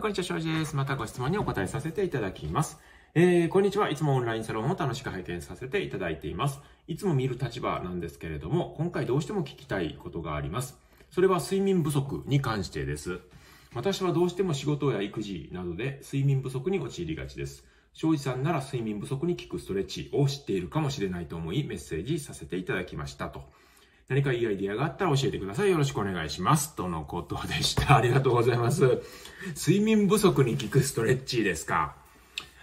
こんにちは、庄司です。またご質問にお答えさせていただきます。えー、こんにちは。いつもオンラインサロンを楽しく拝見させていただいています。いつも見る立場なんですけれども、今回どうしても聞きたいことがあります。それは睡眠不足に関してです。私はどうしても仕事や育児などで睡眠不足に陥りがちです。庄司さんなら睡眠不足に効くストレッチを知っているかもしれないと思いメッセージさせていただきましたと。何かいいアイディアがあったら教えてください。よろしくお願いします。とのことでした。ありがとうございます。睡眠不足に効くストレッチですか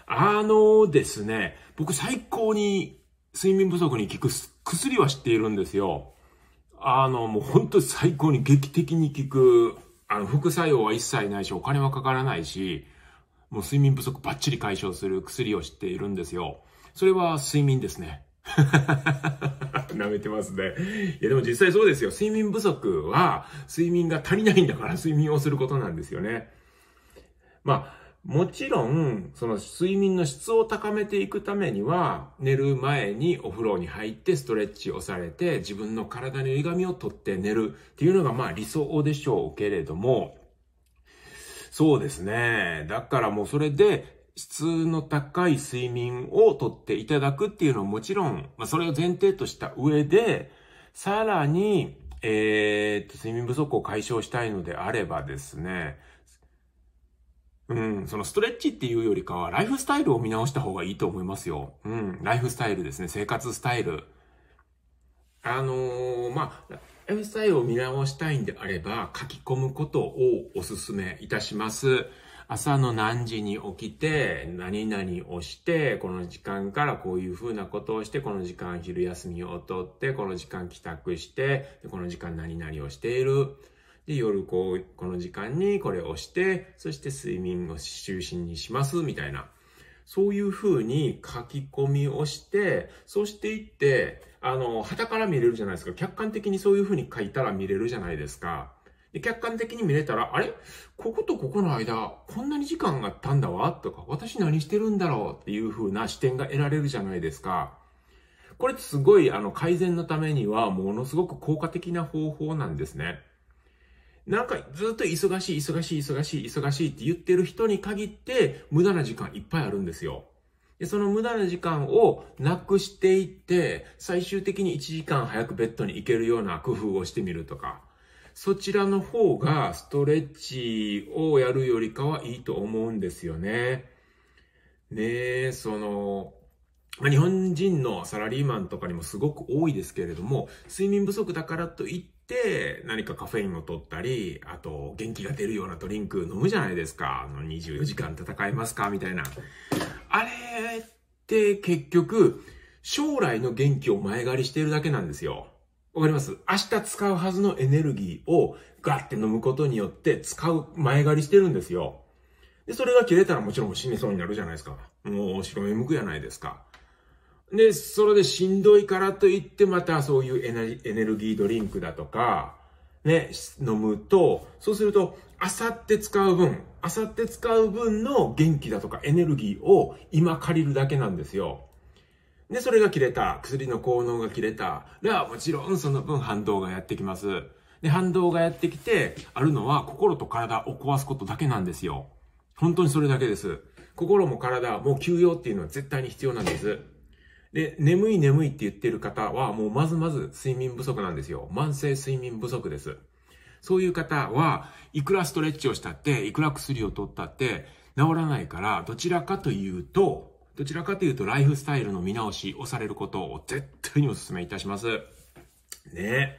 あのですね、僕最高に睡眠不足に効く薬は知っているんですよ。あの、もう本当に最高に劇的に効く、あの、副作用は一切ないし、お金はかからないし、もう睡眠不足バッチリ解消する薬を知っているんですよ。それは睡眠ですね。舐めてますね。いやでも実際そうですよ。睡眠不足は、睡眠が足りないんだから睡眠をすることなんですよね。まあ、もちろん、その睡眠の質を高めていくためには、寝る前にお風呂に入ってストレッチをされて、自分の体の歪みを取って寝るっていうのがまあ理想でしょうけれども、そうですね。だからもうそれで質の高い睡眠をとっていただくっていうのはもちろん、まあ、それを前提とした上で、さらに、えー、っと、睡眠不足を解消したいのであればですね、うん、そのストレッチっていうよりかは、ライフスタイルを見直した方がいいと思いますよ。うん、ライフスタイルですね、生活スタイル。あのー、まあ、ライフスタイルを見直したいんであれば、書き込むことをお勧めいたします。朝の何時に起きて、何々をして、この時間からこういうふうなことをして、この時間昼休みを取って、この時間帰宅して、この時間何々をしている。で、夜こう、この時間にこれをして、そして睡眠を就寝にします、みたいな。そういうふうに書き込みをして、そしていって、あの、旗から見れるじゃないですか。客観的にそういうふうに書いたら見れるじゃないですか。で、客観的に見れたら、あれこことここの間、こんなに時間があったんだわとか、私何してるんだろうっていう風な視点が得られるじゃないですか。これすごい、あの、改善のためには、ものすごく効果的な方法なんですね。なんかずっと忙しい、忙しい、忙しい、忙しいって言ってる人に限って、無駄な時間いっぱいあるんですよ。で、その無駄な時間をなくしていって、最終的に1時間早くベッドに行けるような工夫をしてみるとか、そちらの方がストレッチをやるよりかはいいと思うんですよね。ねえ、その、日本人のサラリーマンとかにもすごく多いですけれども、睡眠不足だからといって、何かカフェインを取ったり、あと、元気が出るようなドリンク飲むじゃないですか。あの、24時間戦えますかみたいな。あれって結局、将来の元気を前借りしているだけなんですよ。わかります明日使うはずのエネルギーをガッて飲むことによって使う前借りしてるんですよ。で、それが切れたらもちろん死にそうになるじゃないですか。もう白目向くやないですか。で、それでしんどいからといってまたそういうエネルギードリンクだとか、ね、飲むと、そうすると、あさって使う分、あさって使う分の元気だとかエネルギーを今借りるだけなんですよ。で、それが切れた。薬の効能が切れた。では、もちろんその分反動がやってきます。で、反動がやってきて、あるのは心と体を壊すことだけなんですよ。本当にそれだけです。心も体も休養っていうのは絶対に必要なんです。で、眠い眠いって言ってる方はもうまずまず睡眠不足なんですよ。慢性睡眠不足です。そういう方はいくらストレッチをしたって、いくら薬を取ったって治らないから、どちらかというと、どちらかというとライフスタイルの見直しをされることを絶対にお勧めいたします。ね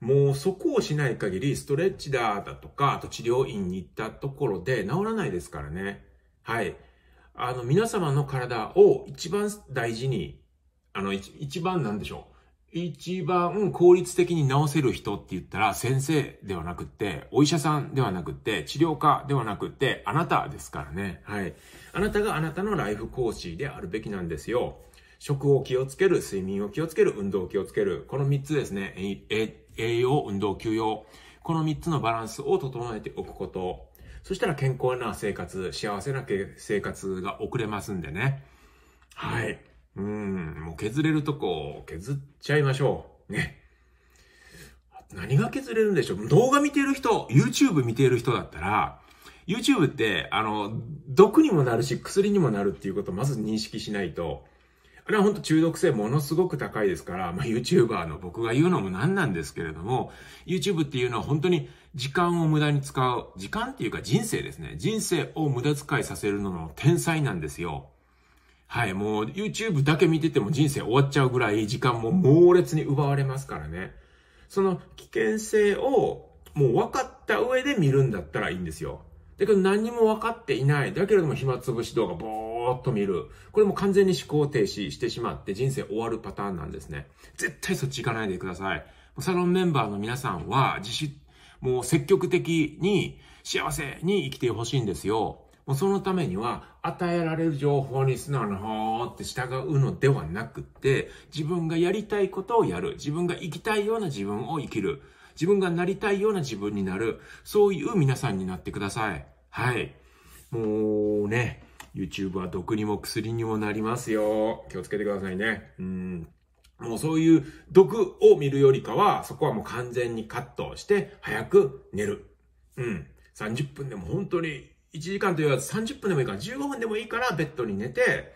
もうそこをしない限り、ストレッチだだとか、あと治療院に行ったところで治らないですからね。はい。あの、皆様の体を一番大事に、あの、一番なんでしょう。一番効率的に治せる人って言ったら先生ではなくって、お医者さんではなくって、治療家ではなくって、あなたですからね。はい。あなたがあなたのライフ講師であるべきなんですよ。食を気をつける、睡眠を気をつける、運動を気をつける。この3つですね。栄養、運動、休養。この3つのバランスを整えておくこと。そしたら健康な生活、幸せな生活が送れますんでね。はい。うん、もう削れるとこ削っちゃいましょう。ね。何が削れるんでしょう動画見てる人、YouTube 見てる人だったら、YouTube って、あの、毒にもなるし、薬にもなるっていうことをまず認識しないと、あれは本当中毒性ものすごく高いですから、まあ、YouTuber の僕が言うのも何なんですけれども、YouTube っていうのは本当に時間を無駄に使う、時間っていうか人生ですね。人生を無駄遣いさせるのの天才なんですよ。はい、もう YouTube だけ見てても人生終わっちゃうぐらい時間も猛烈に奪われますからね。その危険性をもう分かった上で見るんだったらいいんですよ。だけど何も分かっていない。だけれども暇つぶし動画ぼーっと見る。これも完全に思考停止してしまって人生終わるパターンなんですね。絶対そっち行かないでください。サロンメンバーの皆さんは自主、もう積極的に幸せに生きてほしいんですよ。もうそのためには、与えられる情報に素直な方って従うのではなくて、自分がやりたいことをやる。自分が生きたいような自分を生きる。自分がなりたいような自分になる。そういう皆さんになってください。はい。もうね、YouTube は毒にも薬にもなりますよ。気をつけてくださいね。うん。もうそういう毒を見るよりかは、そこはもう完全にカットして、早く寝る。うん。30分でも本当に1時間と言わず30分でもいいから、15分でもいいから、ベッドに寝て、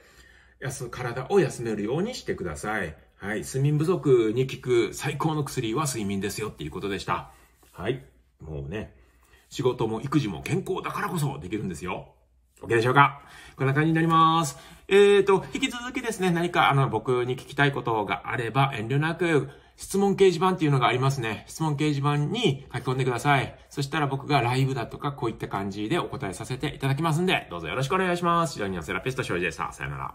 体を休めるようにしてください。はい。睡眠不足に効く最高の薬は睡眠ですよっていうことでした。はい。もうね、仕事も育児も健康だからこそできるんですよ。OK でしょうかこんな感じになります。えっ、ー、と、引き続きですね、何かあの、僕に聞きたいことがあれば、遠慮なく、質問掲示板っていうのがありますね。質問掲示板に書き込んでください。そしたら僕がライブだとか、こういった感じでお答えさせていただきますんで、どうぞよろしくお願いします。シドにーのセラピスト、庄司でした。さよなら。